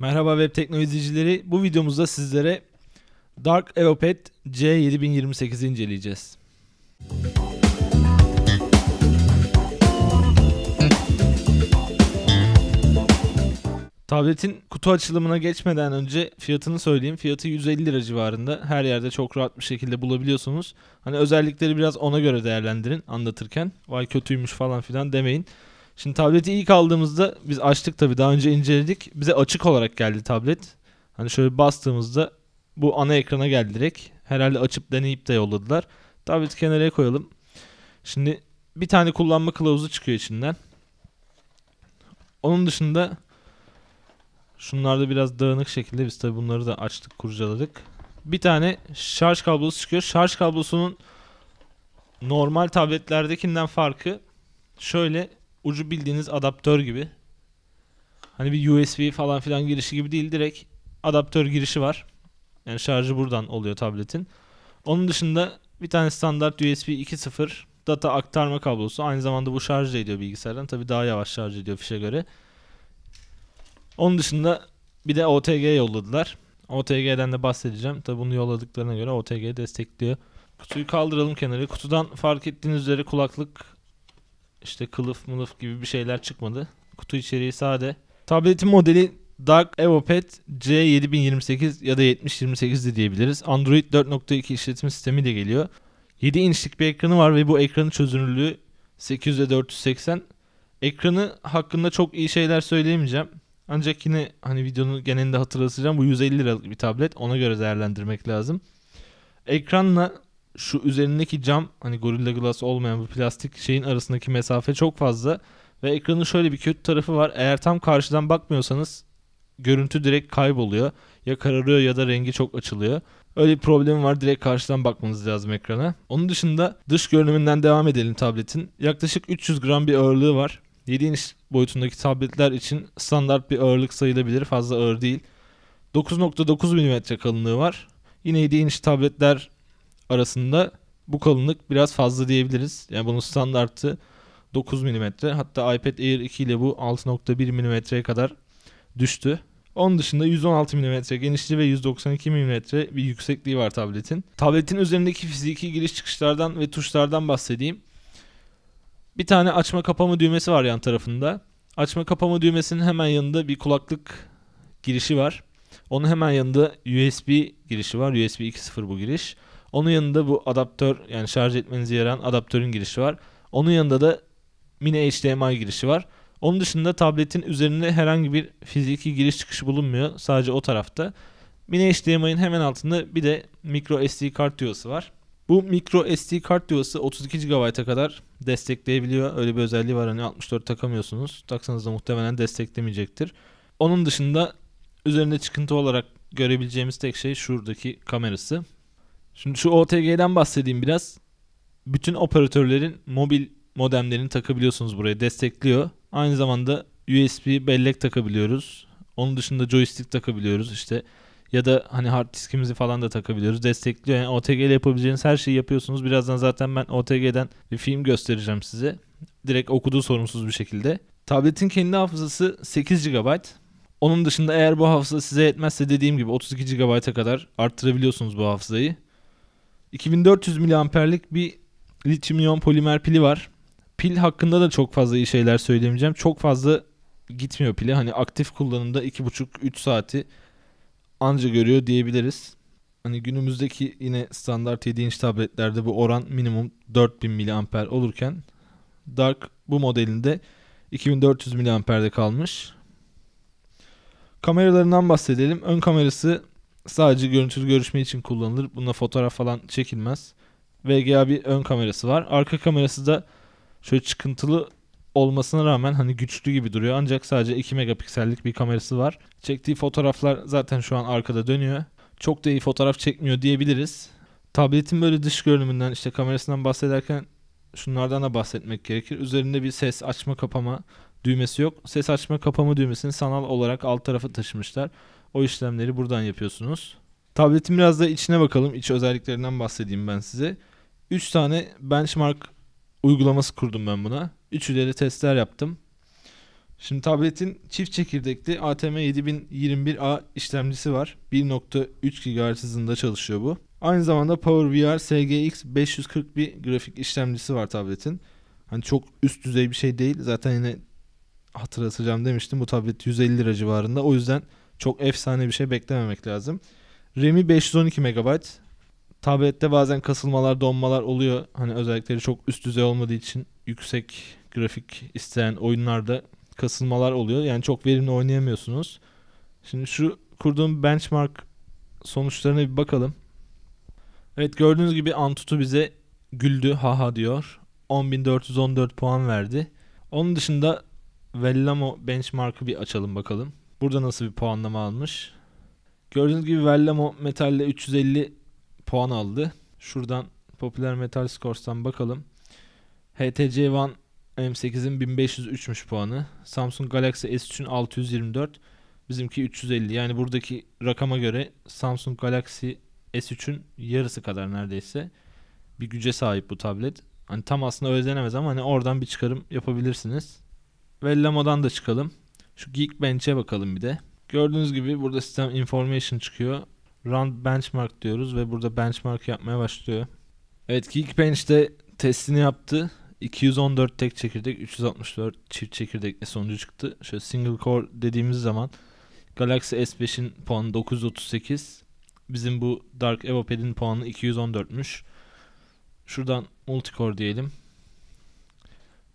Merhaba web teknolojicileri. Bu videomuzda sizlere Dark Evopet C7028'i inceleyeceğiz. Tabletin kutu açılımına geçmeden önce fiyatını söyleyeyim. Fiyatı 150 lira civarında. Her yerde çok rahat bir şekilde bulabiliyorsunuz. Hani özellikleri biraz ona göre değerlendirin anlatırken. Vay kötüymüş falan filan demeyin. Şimdi tableti ilk aldığımızda biz açtık tabi daha önce inceledik. Bize açık olarak geldi tablet. Hani şöyle bastığımızda bu ana ekrana geldi direkt. Herhalde açıp deneyip de yolladılar. Tableti kenara koyalım. Şimdi bir tane kullanma kılavuzu çıkıyor içinden. Onun dışında şunlarda biraz dağınık şekilde biz tabi bunları da açtık kurcaladık. Bir tane şarj kablosu çıkıyor. Şarj kablosunun normal tabletlerdekinden farkı şöyle ucu bildiğiniz adaptör gibi. Hani bir USB falan filan girişi gibi değil direkt adaptör girişi var. Yani şarjı buradan oluyor tabletin. Onun dışında bir tane standart USB 2.0 data aktarma kablosu. Aynı zamanda bu şarj ediyor bilgisayardan. Tabi daha yavaş şarj ediyor fişe göre. Onun dışında bir de OTG yolladılar. OTG'den de bahsedeceğim. Tabi bunu yolladıklarına göre OTG destekliyor. Kutuyu kaldıralım kenara. Kutudan fark ettiğiniz üzere kulaklık işte kılıf mılıf gibi bir şeyler çıkmadı. Kutu içeriği sade. Tabletin modeli Dark Evopad C7028 ya da 7028 de diyebiliriz. Android 4.2 işletim sistemi de geliyor. 7 inçlik bir ekranı var ve bu ekranın çözünürlüğü 800 ve 480. Ekranı hakkında çok iyi şeyler söyleyemeyeceğim. Ancak yine hani videonun genelinde hatırlatacağım bu 150 liralık bir tablet. Ona göre değerlendirmek lazım. Ekranla şu üzerindeki cam hani Gorilla Glass olmayan bu plastik şeyin arasındaki mesafe çok fazla ve ekranın şöyle bir kötü tarafı var. Eğer tam karşıdan bakmıyorsanız görüntü direkt kayboluyor. Ya kararıyor ya da rengi çok açılıyor. Öyle bir problemi var. Direkt karşıdan bakmanız lazım ekrana. Onun dışında dış görünümünden devam edelim tabletin. Yaklaşık 300 gram bir ağırlığı var. 7 inç boyutundaki tabletler için standart bir ağırlık sayılabilir. Fazla ağır değil. 9.9 mm kalınlığı var. Yine 7 inç tabletler arasında bu kalınlık biraz fazla diyebiliriz. Yani bunun standartı 9 mm. Hatta iPad Air 2 ile bu 6.1 mm'ye kadar düştü. Onun dışında 116 mm genişliği ve 192 mm bir yüksekliği var tabletin. Tabletin üzerindeki fiziki giriş çıkışlardan ve tuşlardan bahsedeyim. Bir tane açma kapama düğmesi var yan tarafında. Açma kapama düğmesinin hemen yanında bir kulaklık girişi var. Onun hemen yanında USB girişi var. USB 2.0 bu giriş. Onun yanında bu adaptör yani şarj etmenizi yarayan adaptörün girişi var. Onun yanında da mini HDMI girişi var. Onun dışında tabletin üzerinde herhangi bir fiziki giriş çıkışı bulunmuyor. Sadece o tarafta. Mini HDMI'nin hemen altında bir de micro SD kart yuvası var. Bu micro SD kart yuvası 32 GB'a kadar destekleyebiliyor. Öyle bir özelliği var hani 64 takamıyorsunuz. Taksanız da muhtemelen desteklemeyecektir. Onun dışında üzerinde çıkıntı olarak görebileceğimiz tek şey şuradaki kamerası. Şimdi şu OTG'den bahsedeyim biraz. Bütün operatörlerin mobil modemlerini takabiliyorsunuz buraya. Destekliyor. Aynı zamanda USB bellek takabiliyoruz. Onun dışında joystick takabiliyoruz işte. Ya da hani hard diskimizi falan da takabiliyoruz. Destekliyor. Yani OTG ile yapabileceğiniz her şeyi yapıyorsunuz. Birazdan zaten ben OTG'den bir film göstereceğim size. Direkt okuduğu sorumsuz bir şekilde. Tabletin kendi hafızası 8 GB. Onun dışında eğer bu hafıza size yetmezse dediğim gibi 32 GB'a kadar arttırabiliyorsunuz bu hafızayı. 2400 miliamperlik bir lityum iyon polimer pili var. Pil hakkında da çok fazla iyi şeyler söylemeyeceğim. Çok fazla gitmiyor pili. Hani aktif kullanımda 2,5-3 saati anca görüyor diyebiliriz. Hani günümüzdeki yine standart 7 inç tabletlerde bu oran minimum 4000 miliamper olurken Dark bu modelinde 2400 miliamperde kalmış. Kameralarından bahsedelim. Ön kamerası sadece görüntülü görüşme için kullanılır. Bunda fotoğraf falan çekilmez. VGA bir ön kamerası var. Arka kamerası da şöyle çıkıntılı olmasına rağmen hani güçlü gibi duruyor. Ancak sadece 2 megapiksellik bir kamerası var. Çektiği fotoğraflar zaten şu an arkada dönüyor. Çok da iyi fotoğraf çekmiyor diyebiliriz. Tabletin böyle dış görünümünden işte kamerasından bahsederken şunlardan da bahsetmek gerekir. Üzerinde bir ses açma kapama düğmesi yok. Ses açma kapama düğmesini sanal olarak alt tarafa taşımışlar. O işlemleri buradan yapıyorsunuz. Tabletin biraz da içine bakalım. İç özelliklerinden bahsedeyim ben size. 3 tane benchmark uygulaması kurdum ben buna. Üçü de testler yaptım. Şimdi tabletin çift çekirdekli ATM 7021A işlemcisi var. 1.3 GHz hızında çalışıyor bu. Aynı zamanda PowerVR SGX 541 grafik işlemcisi var tabletin. Hani çok üst düzey bir şey değil. Zaten yine hatırlatacağım demiştim. Bu tablet 150 lira civarında. O yüzden çok efsane bir şey beklememek lazım. RAM'i 512 MB. Tablette bazen kasılmalar, donmalar oluyor. Hani özellikleri çok üst düzey olmadığı için yüksek grafik isteyen oyunlarda kasılmalar oluyor. Yani çok verimli oynayamıyorsunuz. Şimdi şu kurduğum benchmark sonuçlarına bir bakalım. Evet gördüğünüz gibi Antutu bize güldü haha diyor. 10.414 puan verdi. Onun dışında Vellamo benchmark'ı bir açalım bakalım. Burada nasıl bir puanlama almış? Gördüğünüz gibi Vellamo Metal'le 350 puan aldı. Şuradan Popüler Metal Scores'tan bakalım. HTC One M8'in 1503'müş puanı. Samsung Galaxy S3'ün 624. Bizimki 350. Yani buradaki rakama göre Samsung Galaxy S3'ün yarısı kadar neredeyse bir güce sahip bu tablet. Hani tam aslında özlenemez ama hani oradan bir çıkarım yapabilirsiniz. Ve Lamo'dan da çıkalım. Şu Geekbench'e bakalım bir de. Gördüğünüz gibi burada sistem information çıkıyor. Run benchmark diyoruz ve burada benchmark yapmaya başlıyor. Evet Geekbench'te testini yaptı. 214 tek çekirdek, 364 çift çekirdekle sonucu çıktı. Şöyle single core dediğimiz zaman Galaxy S5'in puanı 938. Bizim bu Dark Evopad'in puanı 214'müş. Şuradan multicore diyelim.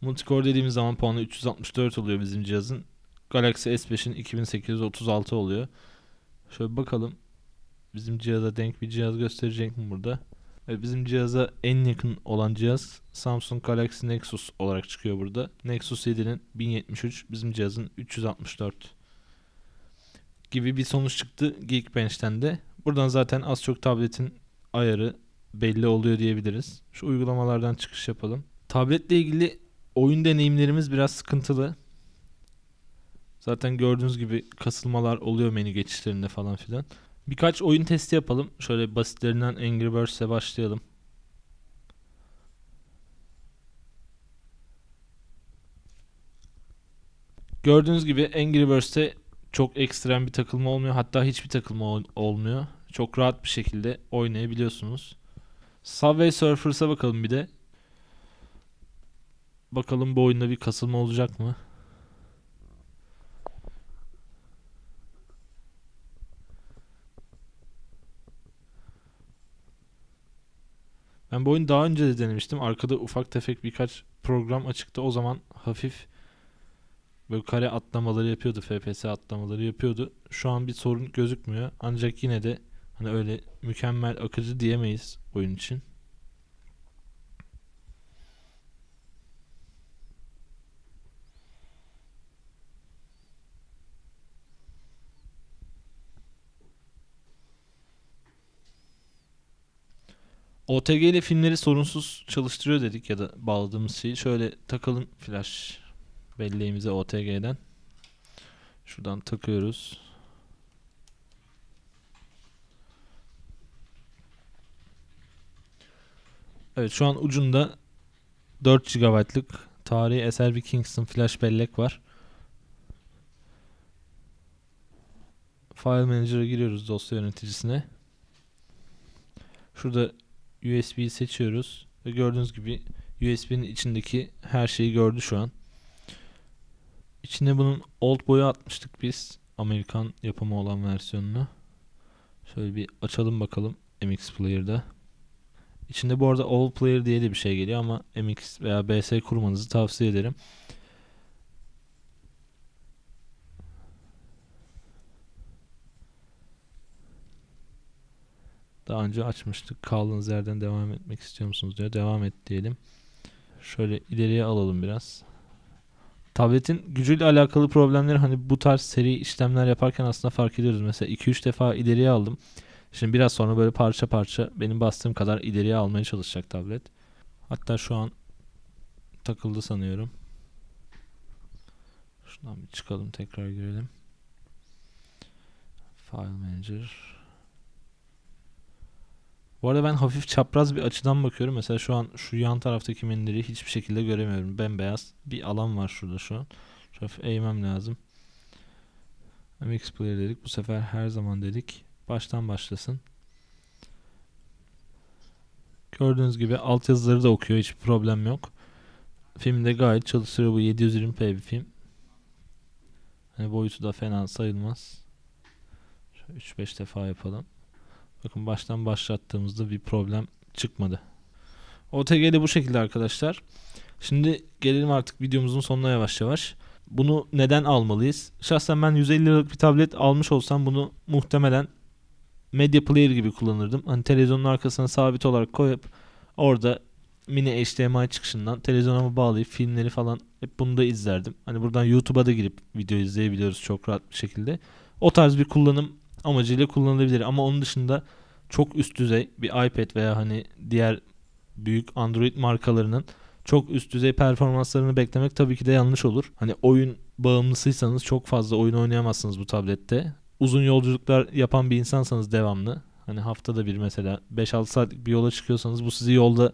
Multicore dediğimiz zaman puanı 364 oluyor bizim cihazın. Galaxy S5'in 2836 oluyor. Şöyle bakalım. Bizim cihaza denk bir cihaz gösterecek mi burada? Evet, bizim cihaza en yakın olan cihaz Samsung Galaxy Nexus olarak çıkıyor burada. Nexus 7'nin 1073, bizim cihazın 364 gibi bir sonuç çıktı Geekbench'ten de. Buradan zaten az çok tabletin ayarı belli oluyor diyebiliriz. Şu uygulamalardan çıkış yapalım. Tabletle ilgili oyun deneyimlerimiz biraz sıkıntılı. Zaten gördüğünüz gibi kasılmalar oluyor menü geçişlerinde falan filan. Birkaç oyun testi yapalım. Şöyle basitlerinden Angry Birds'e başlayalım. Gördüğünüz gibi Angry Birds'te çok ekstrem bir takılma olmuyor. Hatta hiçbir takılma ol- olmuyor. Çok rahat bir şekilde oynayabiliyorsunuz. Subway Surfers'a bakalım bir de. Bakalım bu oyunda bir kasılma olacak mı? Ben bu oyunu daha önce de denemiştim. Arkada ufak tefek birkaç program açıktı. O zaman hafif böyle kare atlamaları yapıyordu. FPS atlamaları yapıyordu. Şu an bir sorun gözükmüyor. Ancak yine de hani öyle mükemmel akıcı diyemeyiz oyun için. OTG ile filmleri sorunsuz çalıştırıyor dedik ya da bağladığımız şeyi. Şöyle takalım flash belleğimize OTG'den. Şuradan takıyoruz. Evet şu an ucunda 4 GB'lık tarihi eser bir Kingston flash bellek var. File Manager'a giriyoruz dosya yöneticisine. Şurada USB'yi seçiyoruz. Ve gördüğünüz gibi USB'nin içindeki her şeyi gördü şu an. İçine bunun old boyu atmıştık biz. Amerikan yapımı olan versiyonunu. Şöyle bir açalım bakalım MX Player'da. İçinde bu arada All Player diye de bir şey geliyor ama MX veya BS kurmanızı tavsiye ederim. Daha önce açmıştık. Kaldığınız yerden devam etmek istiyor musunuz diyor. Devam et diyelim. Şöyle ileriye alalım biraz. Tabletin gücüyle alakalı problemleri hani bu tarz seri işlemler yaparken aslında fark ediyoruz. Mesela 2-3 defa ileriye aldım. Şimdi biraz sonra böyle parça parça benim bastığım kadar ileriye almaya çalışacak tablet. Hatta şu an takıldı sanıyorum. Şuradan bir çıkalım tekrar girelim. File Manager. Bu arada ben hafif çapraz bir açıdan bakıyorum. Mesela şu an şu yan taraftaki mendili hiçbir şekilde göremiyorum. Bembeyaz bir alan var şurada şu an. Şöyle hafif eğmem lazım. MX Player dedik. Bu sefer her zaman dedik. Baştan başlasın. Gördüğünüz gibi altyazıları da okuyor. Hiçbir problem yok. Filmde gayet çalışıyor. Bu 720p bir film. Hani boyutu da fena sayılmaz. 3-5 defa yapalım. Bakın baştan başlattığımızda bir problem çıkmadı. OTG de bu şekilde arkadaşlar. Şimdi gelelim artık videomuzun sonuna yavaş yavaş. Bunu neden almalıyız? Şahsen ben 150 liralık bir tablet almış olsam bunu muhtemelen medya player gibi kullanırdım. Hani televizyonun arkasına sabit olarak koyup orada mini HDMI çıkışından televizyonuma bağlayıp filmleri falan hep bunu da izlerdim. Hani buradan YouTube'a da girip video izleyebiliyoruz çok rahat bir şekilde. O tarz bir kullanım amacıyla kullanılabilir. Ama onun dışında çok üst düzey bir iPad veya hani diğer büyük Android markalarının çok üst düzey performanslarını beklemek tabii ki de yanlış olur. Hani oyun bağımlısıysanız çok fazla oyun oynayamazsınız bu tablette. Uzun yolculuklar yapan bir insansanız devamlı. Hani haftada bir mesela 5-6 saatlik bir yola çıkıyorsanız bu sizi yolda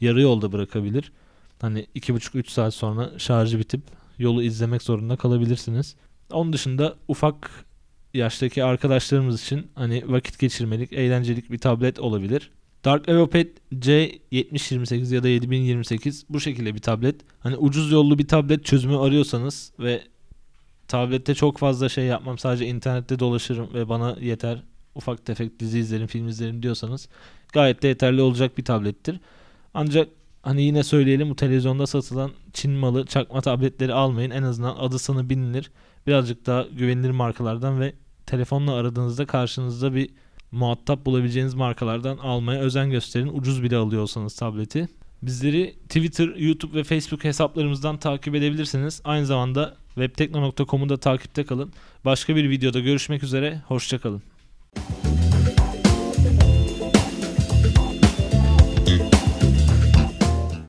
yarı yolda bırakabilir. Hani 2,5-3 saat sonra şarjı bitip yolu izlemek zorunda kalabilirsiniz. Onun dışında ufak yaştaki arkadaşlarımız için hani vakit geçirmelik, eğlencelik bir tablet olabilir. Dark Evopet C7028 ya da 7028 bu şekilde bir tablet. Hani ucuz yollu bir tablet çözümü arıyorsanız ve tablette çok fazla şey yapmam sadece internette dolaşırım ve bana yeter ufak tefek dizi izlerim film izlerim diyorsanız gayet de yeterli olacak bir tablettir. Ancak hani yine söyleyelim bu televizyonda satılan Çin malı çakma tabletleri almayın en azından adı sana bilinir birazcık daha güvenilir markalardan ve telefonla aradığınızda karşınızda bir muhatap bulabileceğiniz markalardan almaya özen gösterin. Ucuz bile alıyorsanız tableti. Bizleri Twitter, YouTube ve Facebook hesaplarımızdan takip edebilirsiniz. Aynı zamanda webtekno.com'u da takipte kalın. Başka bir videoda görüşmek üzere. Hoşçakalın.